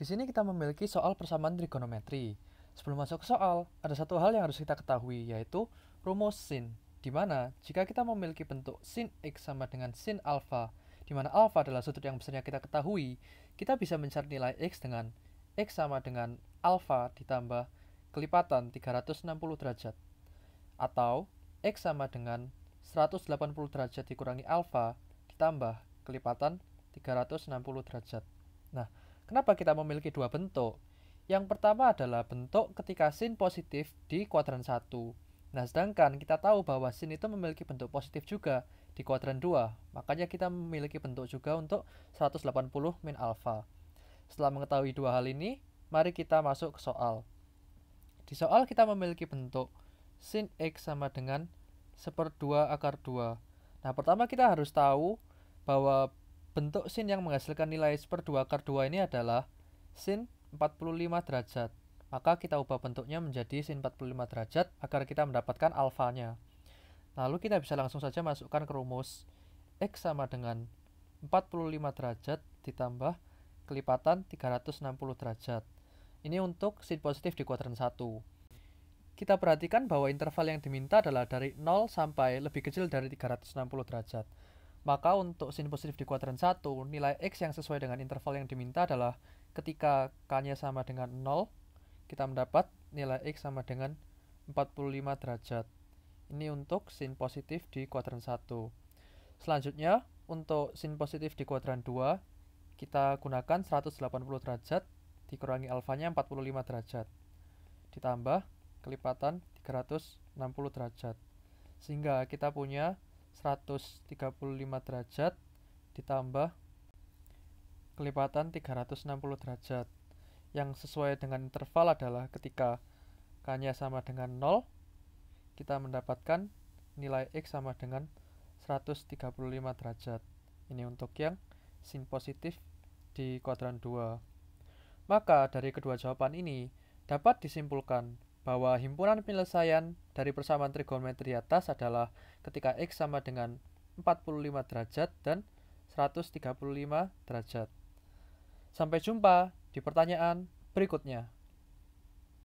Di sini kita memiliki soal persamaan trigonometri. Sebelum masuk ke soal, ada satu hal yang harus kita ketahui, yaitu rumus sin, di mana jika kita memiliki bentuk sin x sama dengan sin alfa, di mana alfa adalah sudut yang besarnya kita ketahui, kita bisa mencari nilai x dengan x sama dengan alfa ditambah kelipatan 360 derajat. Atau x sama dengan 180 derajat dikurangi alfa ditambah kelipatan 360 derajat. Nah, Kenapa kita memiliki dua bentuk? Yang pertama adalah bentuk ketika sin positif di kuadran 1. Nah, sedangkan kita tahu bahwa sin itu memiliki bentuk positif juga di kuadran 2. Makanya kita memiliki bentuk juga untuk 180 min alfa. Setelah mengetahui dua hal ini, mari kita masuk ke soal. Di soal kita memiliki bentuk sin x sama dengan 1 2 akar 2. Nah, pertama kita harus tahu bahwa Bentuk sin yang menghasilkan nilai 2 akar 2 ini adalah sin 45 derajat. Maka kita ubah bentuknya menjadi sin 45 derajat agar kita mendapatkan alfanya. Lalu kita bisa langsung saja masukkan ke rumus X sama dengan 45 derajat ditambah kelipatan 360 derajat. Ini untuk sin positif di kuadran 1. Kita perhatikan bahwa interval yang diminta adalah dari 0 sampai lebih kecil dari 360 derajat. Maka untuk sin positif di kuadran 1, nilai X yang sesuai dengan interval yang diminta adalah ketika K-nya sama dengan 0, kita mendapat nilai X sama dengan 45 derajat. Ini untuk sin positif di kuadran 1. Selanjutnya, untuk sin positif di kuadran 2, kita gunakan 180 derajat dikurangi alfanya 45 derajat. Ditambah kelipatan 360 derajat. Sehingga kita punya 135 derajat ditambah kelipatan 360 derajat yang sesuai dengan interval adalah ketika k-nya sama dengan 0 kita mendapatkan nilai x sama dengan 135 derajat ini untuk yang sin positif di kuadran 2 maka dari kedua jawaban ini dapat disimpulkan bahwa himpunan penyelesaian dari persamaan trigonometri atas adalah ketika X sama dengan 45 derajat dan 135 derajat. Sampai jumpa di pertanyaan berikutnya.